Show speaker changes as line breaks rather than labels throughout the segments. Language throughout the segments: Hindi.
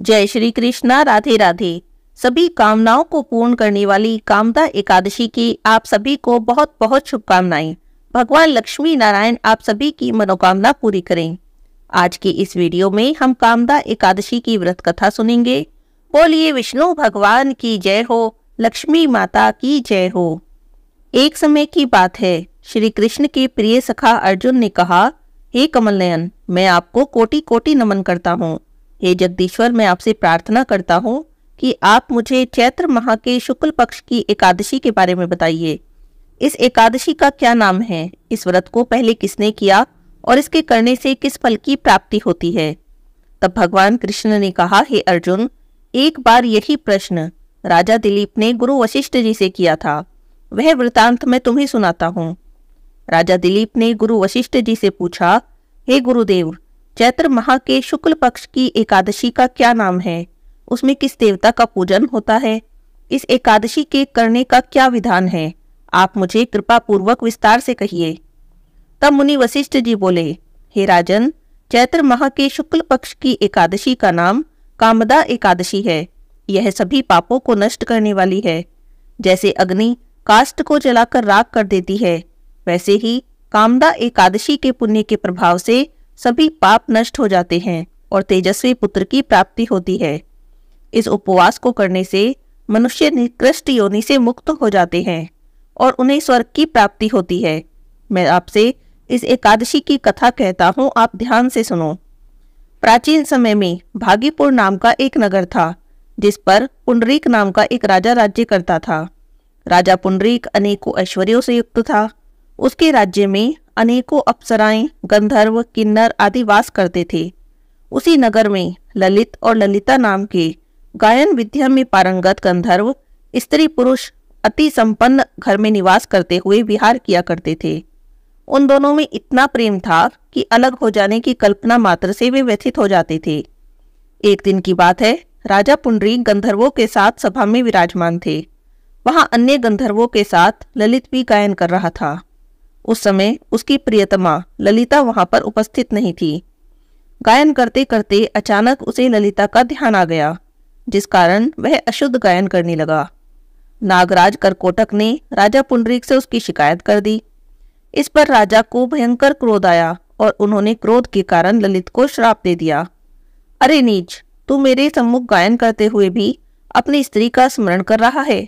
जय श्री कृष्णा राधे राधे सभी कामनाओं को पूर्ण करने वाली कामदा एकादशी की आप सभी को बहुत बहुत शुभकामनाएं भगवान लक्ष्मी नारायण आप सभी की मनोकामना पूरी करें आज की इस वीडियो में हम कामदा एकादशी की व्रत कथा सुनेंगे बोलिए विष्णु भगवान की जय हो लक्ष्मी माता की जय हो एक समय की बात है श्री कृष्ण के प्रिय सखा अर्जुन ने कहा हे कमल नयन मैं आपको कोटि कोटि नमन करता हूँ हे जगदीश्वर मैं आपसे प्रार्थना करता हूँ कि आप मुझे चैत्र माह के शुक्ल पक्ष की एकादशी के बारे में बताइए इस एकादशी का क्या नाम है इस व्रत को पहले किसने किया और इसके करने से किस फल की प्राप्ति होती है तब भगवान कृष्ण ने कहा हे अर्जुन एक बार यही प्रश्न राजा दिलीप ने गुरु वशिष्ठ जी से किया था वह वृतांत मैं तुम्हें सुनाता हूँ राजा दिलीप ने गुरु वशिष्ठ जी से पूछा हे गुरुदेव चैत्र माह के शुक्ल पक्ष की एकादशी का क्या नाम है उसमें किस देवता का पूजन होता है इस एकादशी के करने का क्या विधान है आप मुझे कृपा पूर्वक विस्तार से कहिए तब मुनि वशिष्ठ जी बोले हे राजन चैत्र माह के शुक्ल पक्ष की एकादशी का नाम कामदा एकादशी है यह सभी पापों को नष्ट करने वाली है जैसे अग्नि काष्ट को जलाकर राख कर देती है वैसे ही कामदा एकादशी के पुण्य के प्रभाव से सभी पाप नष्ट हो जाते हैं और तेजस्वी पुत्र की प्राप्ति होती है इस उपवास को करने से मनुष्य निकृष्ट योनि से मुक्त हो जाते हैं और उन्हें स्वर्ग की प्राप्ति होती है मैं आपसे इस एकादशी की कथा कहता हूँ आप ध्यान से सुनो प्राचीन समय में भागीपुर नाम का एक नगर था जिस पर पुंडरीक नाम का एक राजा राज्य करता था राजा पुंडरीक अनेकों ऐश्वर्यों से युक्त था उसके राज्य में अनेकों अप्सराएं गंधर्व किन्नर आदि वास करते थे उसी नगर में ललित और ललिता नाम के गायन विद्या में पारंगत गंधर्व स्त्री पुरुष अति संपन्न घर में निवास करते हुए विहार किया करते थे उन दोनों में इतना प्रेम था कि अलग हो जाने की कल्पना मात्र से वे व्यथित हो जाते थे एक दिन की बात है राजा पुंडरी गंधर्वों के साथ सभा में विराजमान थे वहां अन्य गंधर्वों के साथ ललित भी गायन कर रहा था उस समय उसकी प्रियतमा ललिता वहां पर उपस्थित नहीं थी गायन करते करते अचानक उसे ललिता का ध्यान आ गया जिस कारण वह अशुद्ध गायन करने लगा नागराज करकोटक ने राजा पुंडरीक से उसकी शिकायत कर दी इस पर राजा को भयंकर क्रोध आया और उन्होंने क्रोध के कारण ललित को श्राप दे दिया अरे नीच तू मेरे सम्मुख गायन करते हुए भी अपनी स्त्री का स्मरण कर रहा है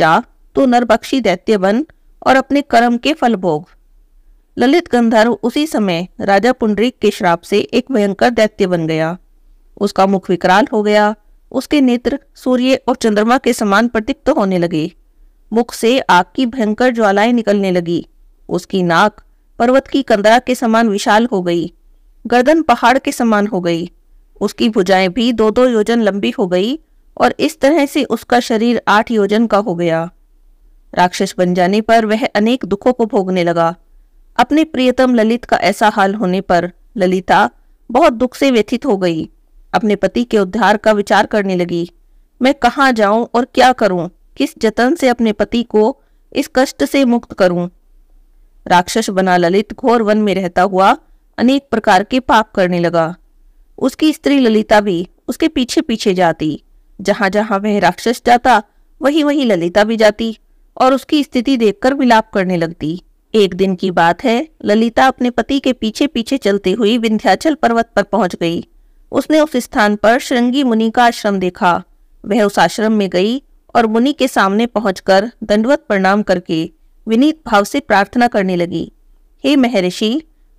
जा तू नरबक्षी दैत्य बन और अपने कर्म के फल भोग ललित गंधर्व उसी समय राजा पुंडरीक के श्राप से एक भयंकर दैत्य बन गया उसका मुख विकराल हो गया उसके नेत्र सूर्य और चंद्रमा के समान प्रतीप्त तो होने लगे मुख से आग की भयंकर ज्वालाएं निकलने लगी उसकी नाक पर्वत की कंदरा के समान विशाल हो गई गर्दन पहाड़ के समान हो गई उसकी भुजाएं भी दो दो योजन लंबी हो गई और इस तरह से उसका शरीर आठ योजन का हो गया राक्षस बन जाने पर वह अनेक दुखों को भोगने लगा अपने प्रियतम ललित का ऐसा हाल होने पर ललिता बहुत दुख से व्यथित हो गई अपने पति के उद्धार का विचार करने लगी मैं कहाँ जाऊं और क्या करूं किस जतन से अपने पति को इस कष्ट से मुक्त करूं राक्षस बना ललित घोर वन में रहता हुआ अनेक प्रकार के पाप करने लगा उसकी स्त्री ललिता भी उसके पीछे पीछे जाती जहां जहां वह राक्षस जाता वहीं वहीं ललिता भी जाती और उसकी स्थिति देखकर विलाप करने लगती एक दिन की बात है ललिता अपने पति के पीछे पीछे चलते हुई विंध्याचल पर्वत पर पहुंच गई उसने उस स्थान पर श्रृंगी मुनि का आश्रम देखा वह उस आश्रम में गई और मुनि के सामने पहुंचकर दंडवत प्रणाम करके विनीत भाव से प्रार्थना करने लगी हे महर्षि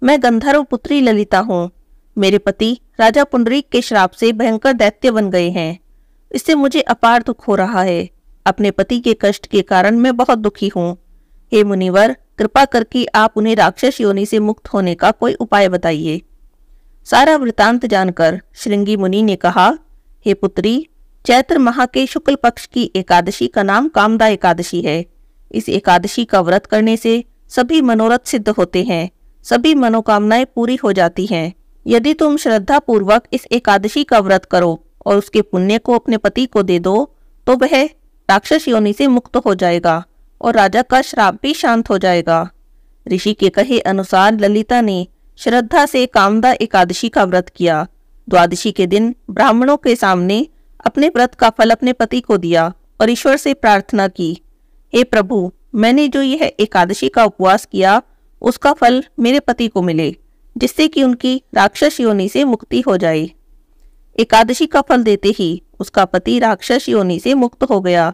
मैं गंधर्व पुत्री ललिता हूँ मेरे पति राजा पुंडरीक के श्राप से भयंकर दैत्य बन गए हैं इससे मुझे अपार दुख हो रहा है अपने पति के कष्ट के कारण मैं बहुत दुखी हूँ हे मुनिवर कृपा करके आप उन्हें राक्षस योनि से मुक्त होने का कोई उपाय बताइए सारा वृतांत जानकर श्रृंगी मुनि ने कहा हे पुत्री चैत्र माह के शुक्ल पक्ष की एकादशी का नाम कामदा एकादशी है इस एकादशी का व्रत करने से सभी मनोरथ सिद्ध होते हैं सभी मनोकामनाएं पूरी हो जाती हैं यदि तुम श्रद्धा पूर्वक इस एकादशी का व्रत करो और उसके पुण्य को अपने पति को दे दो तो वह राक्षस योनि से मुक्त हो जाएगा और राजा का श्राप भी शांत हो जाएगा ऋषि के कहे अनुसार ललिता ने श्रद्धा से कामदा एकादशी का व्रत किया द्वादशी के दिन ब्राह्मणों के सामने अपने व्रत का फल अपने पति को दिया और ईश्वर से प्रार्थना की हे प्रभु मैंने जो यह एकादशी का उपवास किया उसका फल मेरे पति को मिले जिससे कि उनकी राक्षस योनि से मुक्ति हो जाए एकादशी का फल देते ही उसका पति राक्षस योनि से मुक्त हो गया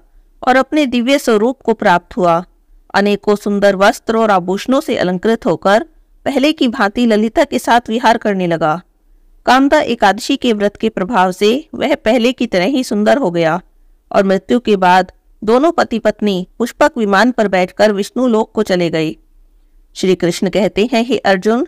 और अपने दिव्य स्वरूप को प्राप्त हुआ अनेकों सुंदर वस्त्र और आभूषणों से अलंकृत होकर पहले की भांति ललिता के साथ विहार करने लगा कामदा एकादशी के व्रत के प्रभाव से वह पहले की तरह ही सुंदर हो गया और मृत्यु के बाद दोनों पति पत्नी पुष्पक विमान पर बैठकर विष्णु लोक को चले गए श्री कृष्ण कहते हैं हे अर्जुन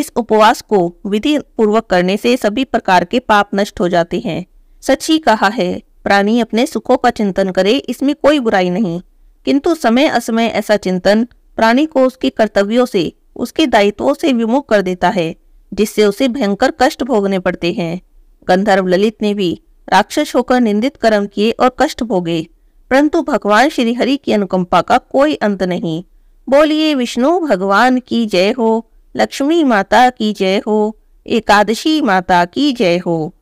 इस उपवास को विधि पूर्वक करने से सभी प्रकार के पाप नष्ट हो जाते हैं सच ही कहा है प्राणी अपने सुखों का चिंतन करे इसमें कोई बुराई नहीं किंतु समय असमय ऐसा चिंतन प्राणी को उसके कर्तव्यों से उसके दायित्वों से विमुख कर देता है जिससे उसे भयंकर कष्ट भोगने पड़ते हैं गंधर्व ललित ने भी राक्षस होकर निंदित कर्म किए और कष्ट भोगे परंतु भगवान श्री हरि की अनुकंपा का कोई अंत नहीं बोलिए विष्णु भगवान की जय हो लक्ष्मी माता की जय हो एकादशी माता की जय हो